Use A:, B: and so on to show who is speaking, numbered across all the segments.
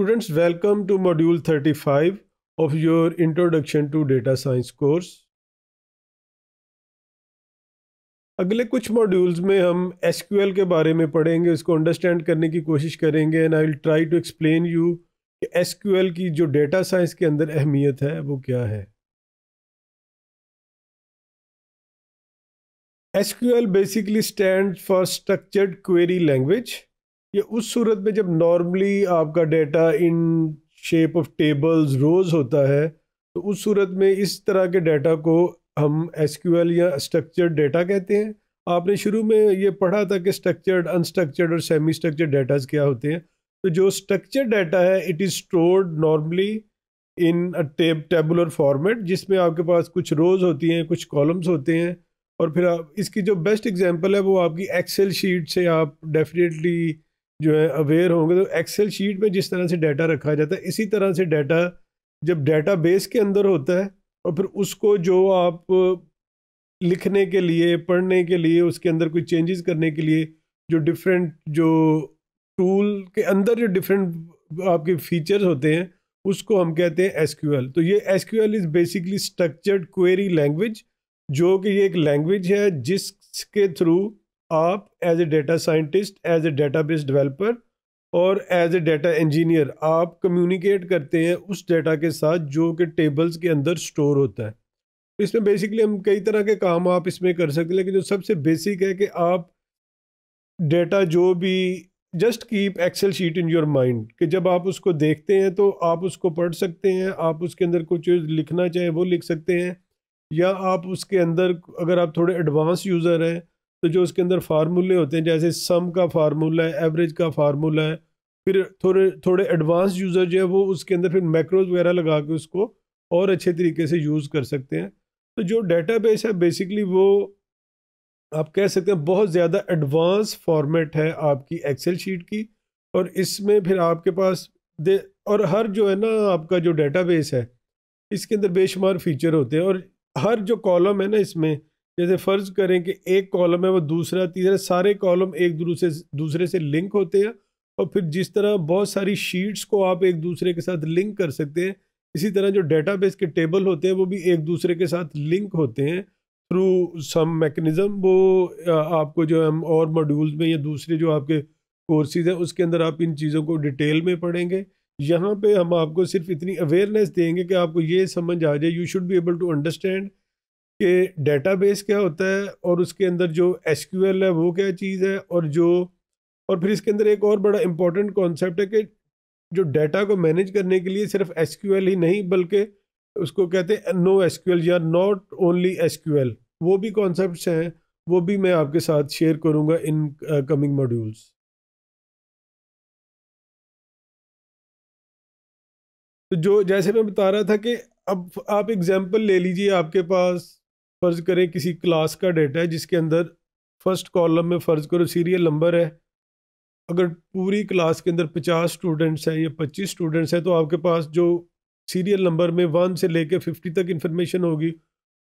A: Students, welcome to module 35 of your Introduction to Data Science course अगले कुछ modules में हम एस के बारे में पढ़ेंगे उसको अंडरस्टैंड करने की कोशिश करेंगे and I will try to explain you कि एस की जो डेटा साइंस के अंदर अहमियत है वो क्या है S basically stand for structured query language ये उस सूरत में जब नॉर्मली आपका data in shape of tables rows होता है तो उस सूरत में इस तरह के डाटा को हम एस या स्ट्रक्चर्ड डेटा कहते हैं आपने शुरू में ये पढ़ा था कि स्ट्रक्चर्ड अनस्ट्रक्चर्ड और सेमी स्ट्रक्चर्ड डाटाज क्या होते हैं तो जो स्ट्रक्चर डाटा है it is stored normally in tab tabular format जिसमें आपके पास कुछ रोज़ होती हैं कुछ कॉलम्स होते हैं और फिर आप इसकी जो बेस्ट एग्जांपल है वो आपकी एक्सेल शीट से आप डेफिनेटली जो है अवेयर होंगे तो एक्सेल शीट में जिस तरह से डाटा रखा जाता है इसी तरह से डाटा जब डाटा बेस के अंदर होता है और फिर उसको जो आप लिखने के लिए पढ़ने के लिए उसके अंदर कोई चेंजेस करने के लिए जो डिफरेंट जो टूल के अंदर जो डिफरेंट आपके फीचर्स होते हैं उसको हम कहते हैं एस तो ये S is basically structured query language जो कि ये एक लैंग्वेज है जिसके थ्रू आप as a data scientist as a database developer और एज ए डेटा इंजीनियर आप कम्युनिकेट करते हैं उस डेटा के साथ जो कि टेबल्स के अंदर स्टोर होता है तो इसमें बेसिकली हम कई तरह के काम आप इसमें कर सकते हैं लेकिन जो सबसे बेसिक है कि आप डेटा जो भी just keep Excel sheet in your mind कि जब आप उसको देखते हैं तो आप उसको पढ़ सकते हैं आप उसके अंदर कुछ लिखना चाहें वो लिख सकते हैं या आप उसके अंदर अगर आप थोड़े एडवांस यूज़र हैं तो जो उसके अंदर फार्मूले होते हैं जैसे सम का फार्मूला है एवरेज का फार्मूला है फिर थोड़े थोड़े एडवांस यूज़र जो है वो उसके अंदर फिर मैक्रोज वगैरह लगा के उसको और अच्छे तरीके से यूज़ कर सकते हैं तो जो बेस है बेसिकली वो आप कह सकते हैं बहुत ज़्यादा एडवांस फॉर्मेट है आपकी एक्सेल शीट की और इसमें फिर आपके पास दे और हर जो है ना आपका जो डेटाबेस है इसके अंदर बेशुमार फीचर होते हैं और हर जो कॉलम है ना इसमें जैसे फ़र्ज़ करें कि एक कॉलम है वो दूसरा तीसरा सारे कॉलम एक दूसरे दूसरे से लिंक होते हैं और फिर जिस तरह बहुत सारी शीट्स को आप एक दूसरे के साथ लिंक कर सकते हैं इसी तरह जो डेटाबेस के टेबल होते हैं वो भी एक दूसरे के साथ लिंक होते हैं थ्रू सम मैकेनिज़म वो आपको जो हम और मॉड्यूल्स में या दूसरे जो आपके कोर्सेज हैं उसके अंदर आप इन चीज़ों को डिटेल में पढ़ेंगे यहाँ पे हम आपको सिर्फ इतनी अवेयरनेस देंगे कि आपको ये समझ आ जाए you should be able to understand कि डेटाबेस क्या होता है और उसके अंदर जो एस है वो क्या चीज़ है और जो और फिर इसके अंदर एक और बड़ा इम्पॉर्टेंट कॉन्सेप्ट है कि जो डेटा को मैनेज करने के लिए सिर्फ एस ही नहीं बल्कि उसको कहते हैं नो एस या नॉट ओनली एस वो भी कॉन्सेप्ट हैं वो भी मैं आपके साथ शेयर करूँगा इन कमिंग मॉड्यूल्स तो जो जैसे मैं बता रहा था कि अब आप एग्जांपल ले लीजिए आपके पास फ़र्ज़ करें किसी क्लास का डेटा है जिसके अंदर फर्स्ट कॉलम में फ़र्ज़ करो सीरियल नंबर है अगर पूरी क्लास के अंदर पचास स्टूडेंट्स हैं या पच्चीस स्टूडेंट्स हैं तो आपके पास जो सीरियल नंबर में वन से लेकर फिफ्टी तक इन्फॉर्मेशन होगी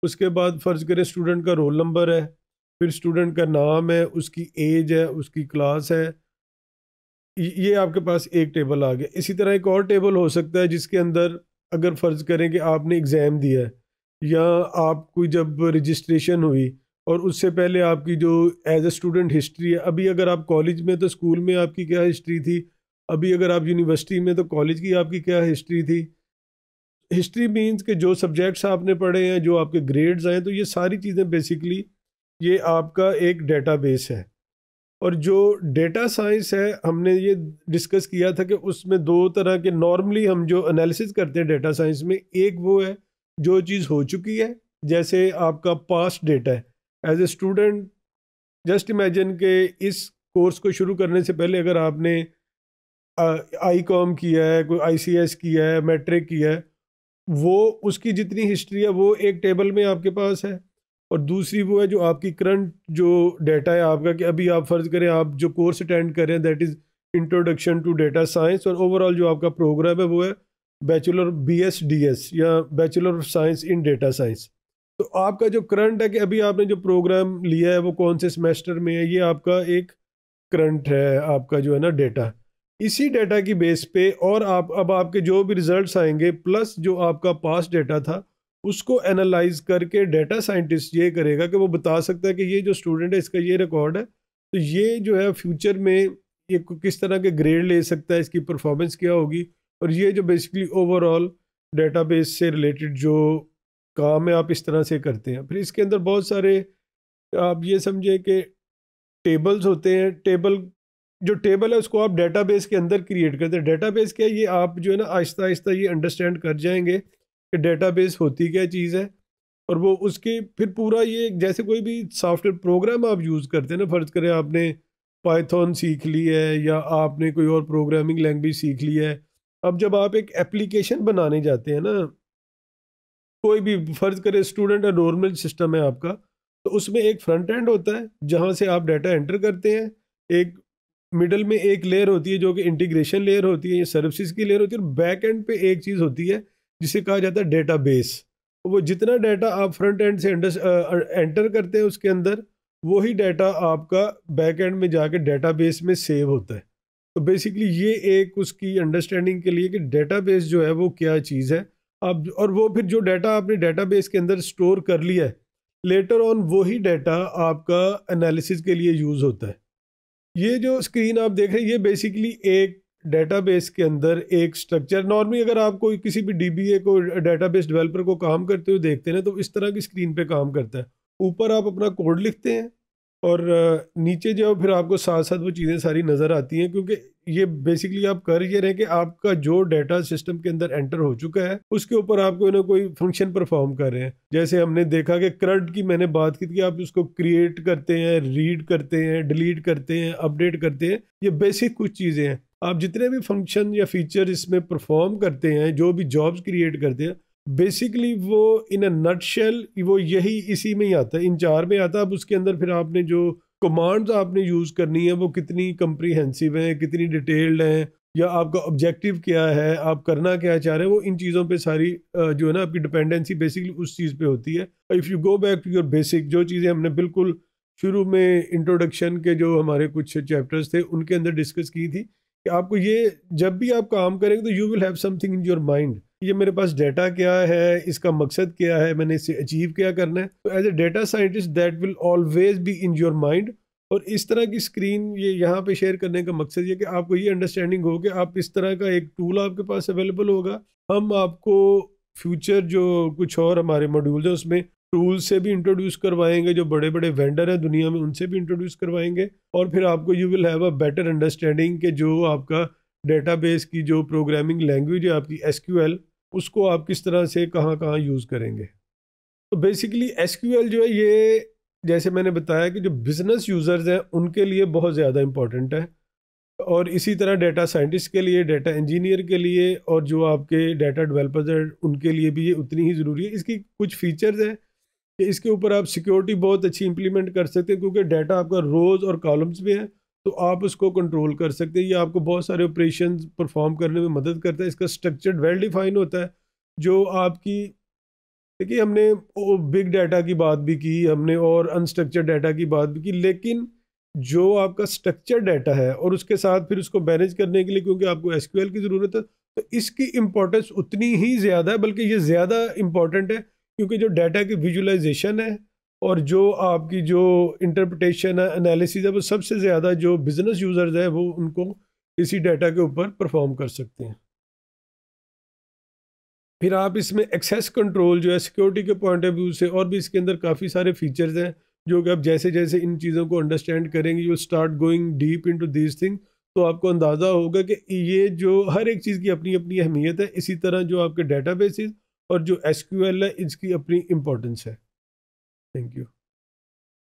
A: उसके बाद फ़र्ज़ करें स्टूडेंट का रोल नंबर है फिर स्टूडेंट का नाम है उसकी एज है उसकी क्लास है ये आपके पास एक टेबल आ गया इसी तरह एक और टेबल हो सकता है जिसके अंदर अगर फ़र्ज़ करें कि आपने एग्ज़ाम दिया है या आपकी जब रजिस्ट्रेशन हुई और उससे पहले आपकी जो एज ए स्टूडेंट हिस्ट्री है अभी अगर आप कॉलेज में तो स्कूल में आपकी क्या हिस्ट्री थी अभी अगर आप यूनिवर्सिटी में तो कॉलेज की आपकी क्या हिस्ट्री थी हिस्ट्री मीन्स के जो सब्जेक्ट्स आपने पढ़े हैं जो आपके ग्रेड्स आए तो ये सारी चीज़ें बेसिकली ये आपका एक बेस है और जो डेटा साइंस है हमने ये डिस्कस किया था कि उसमें दो तरह के नॉर्मली हम जो एनालिसिस करते हैं डेटा साइंस में एक वो है जो चीज़ हो चुकी है जैसे आपका पास्ट डेटा है as a student just imagine के इस कोर्स को शुरू करने से पहले अगर आपने आई कॉम किया है कोई आई सी एस किया है मैट्रिक किया है वो उसकी जितनी हिस्ट्री है वो एक टेबल में आपके पास है और दूसरी वो है जो आपकी करंट जो डेटा है आपका कि अभी आप फर्ज करें आप जो कोर्स अटेंड करें that is introduction to data science और ओवरऑल जो आपका प्रोग्राम है वो है bachelor B S D S या bachelor of science in data science तो आपका जो करंट है कि अभी आपने जो प्रोग्राम लिया है वो कौन से सेमेस्टर में है ये आपका एक करंट है आपका जो है ना डेटा इसी डेटा की बेस पे और आप अब आपके जो भी रिजल्ट्स आएंगे प्लस जो आपका पास डेटा था उसको एनालाइज करके डेटा साइंटिस्ट ये करेगा कि वो बता सकता है कि ये जो स्टूडेंट है इसका ये रिकॉर्ड है तो ये जो है फ्यूचर में ये किस तरह के ग्रेड ले सकता है इसकी परफॉर्मेंस क्या होगी और ये जो बेसिकली ओवरऑल डेटाबेस से रिलेटेड जो काम है आप इस तरह से करते हैं फिर इसके अंदर बहुत सारे आप ये समझे कि टेबल्स होते हैं टेबल जो टेबल है उसको आप डेटाबेस के अंदर क्रिएट करते हैं डेटाबेस क्या है ये आप जो है ना आहिस्ता आहिस्ता ये अंडरस्टैंड कर जाएंगे कि डेटाबेस होती क्या चीज़ है और वो उसके फिर पूरा ये जैसे कोई भी सॉफ्टवेयर प्रोग्राम आप यूज़ करते हैं ना फ़र्ज़ करें आपने पाइथन सीख ली है या आपने कोई और प्रोग्रामिंग लैंग्वेज सीख ली है अब जब आप एक एप्लीकेशन बनाने जाते हैं ना कोई भी फ़र्ज़ करें स्टूडेंट नॉर्मल सिस्टम है आपका तो उसमें एक फ्रंट एंड होता है जहाँ से आप डाटा एंटर करते हैं एक मिडल में एक लेयर होती है जो कि इंटीग्रेशन लेयर होती है या सर्विसेज की लेयर होती है और बैक एंड पे एक चीज़ होती है जिसे कहा जाता है डेटा बेस वो जितना डाटा आप फ्रंट एंड से एंटर करते हैं उसके अंदर वही डाटा आपका बैक एंड में जाके डेटा बेस में सेव होता है तो बेसिकली ये एक उसकी अंडरस्टैंडिंग के लिए कि डेटाबेस जो है वो क्या चीज़ है अब और वो फिर जो डाटा आपने डेटाबेस के अंदर स्टोर कर लिया है लेटर ऑन वही डाटा आपका एनालिसिस के लिए यूज़ होता है ये जो स्क्रीन आप देख रहे हैं ये बेसिकली एक डेटाबेस के अंदर एक स्ट्रक्चर नॉर्मली अगर आप कोई किसी भी डी को डेटाबेस डेवलपर को काम करते हुए देखते हैं ना तो इस तरह की स्क्रीन पे काम करता है ऊपर आप अपना कोड लिखते हैं और नीचे जाओ फिर आपको साथ साथ वो चीज़ें सारी नज़र आती हैं क्योंकि ये बेसिकली आप कर ये रहे कि आपका जो डाटा सिस्टम के अंदर एंटर हो चुका है उसके ऊपर आप कोई ना कोई फंक्शन परफॉर्म कर रहे हैं जैसे हमने देखा कि क्रड की मैंने बात की थी आप उसको क्रिएट करते हैं रीड करते हैं डिलीट करते हैं अपडेट करते हैं ये बेसिक कुछ चीज़ें हैं आप जितने भी फंक्शन या फीचर इसमें परफॉर्म करते हैं जो भी जॉब्स क्रिएट करते हैं बेसिकली वो इन अ नटशेल वो यही इसी में ही आता है इन चार में आता है अब उसके अंदर फिर आपने जो कमांड्स आपने यूज़ करनी है वो कितनी कंप्रीहेंसिव हैं कितनी डिटेल्ड हैं या आपका ऑब्जेक्टिव क्या है आप करना क्या चाह रहे हैं वो इन चीज़ों पे सारी जो है ना आपकी डिपेंडेंसी बेसिकली उस चीज़ पे होती है if you go back to your basic जो चीज़ें हमने बिल्कुल शुरू में इंट्रोडक्शन के जो हमारे कुछ चैप्टर्स थे उनके अंदर डिस्कस की थी कि आपको ये जब भी आप काम करेंगे तो you will have something in your mind ये मेरे पास डेटा क्या है इसका मकसद क्या है मैंने इसे अचीव क्या करना है तो as a data scientist that will always be in your mind और इस तरह की स्क्रीन ये यहाँ पे शेयर करने का मकसद ये कि आपको ये अंडरस्टैंडिंग हो कि आप इस तरह का एक टूल आपके पास अवेलेबल होगा हम आपको फ्यूचर जो कुछ और हमारे मॉड्यूल्स हैं उसमें टूल से भी इंट्रोड्यूस करवाएंगे जो बड़े बड़े वेंडर हैं दुनिया में उनसे भी इंट्रोड्यूस करवाएंगे और फिर आपको you will have a better understanding के जो आपका डेटाबेस की जो प्रोग्रामिंग लैंग्वेज है आपकी एस उसको आप किस तरह से कहाँ कहाँ यूज़ करेंगे तो बेसिकली एस जो है ये जैसे मैंने बताया कि जो बिज़नेस यूज़र्स हैं उनके लिए बहुत ज़्यादा इम्पॉर्टेंट है और इसी तरह डेटा साइंटिस्ट के लिए डाटा इंजीनियर के लिए और जो आपके डाटा डेवलपर्स हैं उनके लिए भी ये उतनी ही ज़रूरी है इसकी कुछ फीचर्स हैं कि इसके ऊपर आप सिक्योरिटी बहुत अच्छी इंप्लीमेंट कर सकते हैं क्योंकि डाटा आपका रोज़ और कॉलम्स में है तो आप उसको कंट्रोल कर सकते हैं ये आपको बहुत सारे ऑपरेशन परफॉर्म करने में मदद करता है इसका स्ट्रक्चर वेल डिफाइन होता है जो आपकी देखिए हमने बिग डाटा की बात भी की हमने और अनस्ट्रक्चर डाटा की बात भी की लेकिन जो आपका स्ट्रक्चर डाटा है और उसके साथ फिर उसको मैनेज करने के लिए क्योंकि आपको एस की ज़रूरत है तो इसकी इम्पोर्टेंस उतनी ही ज़्यादा है बल्कि ये ज़्यादा इम्पॉर्टेंट है क्योंकि जो डाटा की विजुलाइजेशन है और जो आपकी जो इंटरप्रटेशन है एनालिसिस है वो सबसे ज़्यादा जो बिज़नेस यूज़र्स है वो उनको इसी डाटा के ऊपर परफॉर्म कर सकते हैं फिर आप इसमें एक्सेस कंट्रोल जो है सिक्योरिटी के पॉइंट ऑफ व्यू से और भी इसके अंदर काफ़ी सारे फीचर्स हैं जो कि आप जैसे जैसे इन चीज़ों को अंडरस्टैंड करेंगे you start going deep into this thing तो आपको अंदाज़ा होगा कि ये जो हर एक चीज़ की अपनी अपनी अहमियत है इसी तरह जो आपके डाटा बेसिस और जो एस है इसकी अपनी इम्पोर्टेंस है thank you